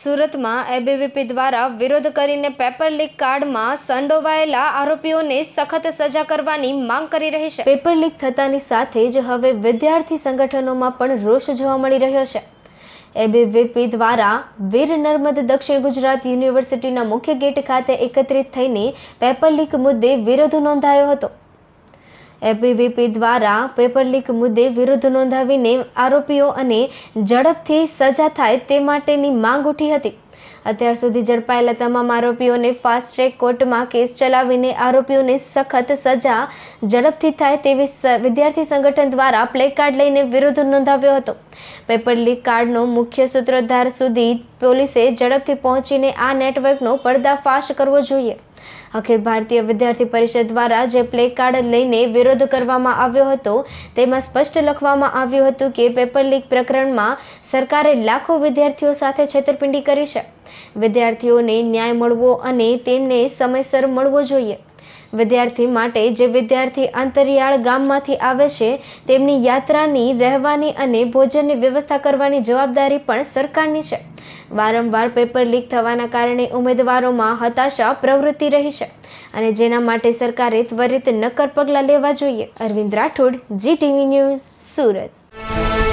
સુરતમાં એબીવીપી દ્વારા વિરોધ કરીને પેપર લીક કાર્ડમાં સંડોવાયેલા આરોપીઓને સખત સજા કરવાની માંગ કરી રહી છે પેપર લીક થતાની સાથે જ હવે વિદ્યાર્થી સંગઠનોમાં પણ રોષ જોવા મળી રહ્યો છે એબીવીપી દ્વારા વીર નર્મદ દક્ષિણ ગુજરાત યુનિવર્સિટીના મુખ્ય ગેટ ખાતે એકત્રિત થઈને પેપર લીક મુદ્દે વિરોધ નોંધાયો હતો એપીવીપી દ્વારા પેપર લીક મુદ્દે વિરુદ્ધ નોંધાવીને આરોપીઓ અને ઝડપથી સજા થાય તે માટેની માંગ ઉઠી હતી અત્યાર સુધી ઝડપાયેલા તમામ આરોપીઓને ફાસ્ટ ટ્રેક કોર્ટમાં કેસ ચલાવીને આરોપીઓને સખત સજા ઝડપથી થાય તેવી વિદ્યાર્થી સંગઠન દ્વારા પ્લે કાર્ડ લઈને વિરોધ નોંધાવ્યો હતો પેપર લીક કાર્ડનો મુખ્ય સૂત્રધાર સુધી પોલીસે ઝડપથી પહોંચીને આ નેટવર્કનો પર્દાફાશ કરવો જોઈએ અખિલ ભારતીય વિદ્યાર્થી પરિષદ દ્વારા જે પ્લે કાર્ડ લઈને વિરોધ કરવામાં આવ્યો હતો તેમાં સ્પષ્ટ લખવામાં આવ્યું હતું કે પેપર લીક પ્રકરણમાં સરકારે લાખો વિદ્યાર્થીઓ સાથે છેતરપિંડી કરી છે વિદ્યાર્થીઓને ન્યાય મળવો અને તેમને સમયસર મળવો જોઈએ વિદ્યાર્થી માટે જે વિદ્યાર્થી અંતરિયાળ ગામમાંથી આવે છે તેમની યાત્રાની રહેવાની અને ભોજનની વ્યવસ્થા કરવાની જવાબદારી પણ સરકારની છે વારંવાર પેપર લીક થવાના કારણે ઉમેદવારોમાં હતાશા પ્રવૃત્તિ રહી છે અને જેના માટે સરકારે ત્વરિત નક્કર પગલાં લેવા જોઈએ અરવિંદ રાઠોડ જી ટીવી ન્યૂઝ સુરત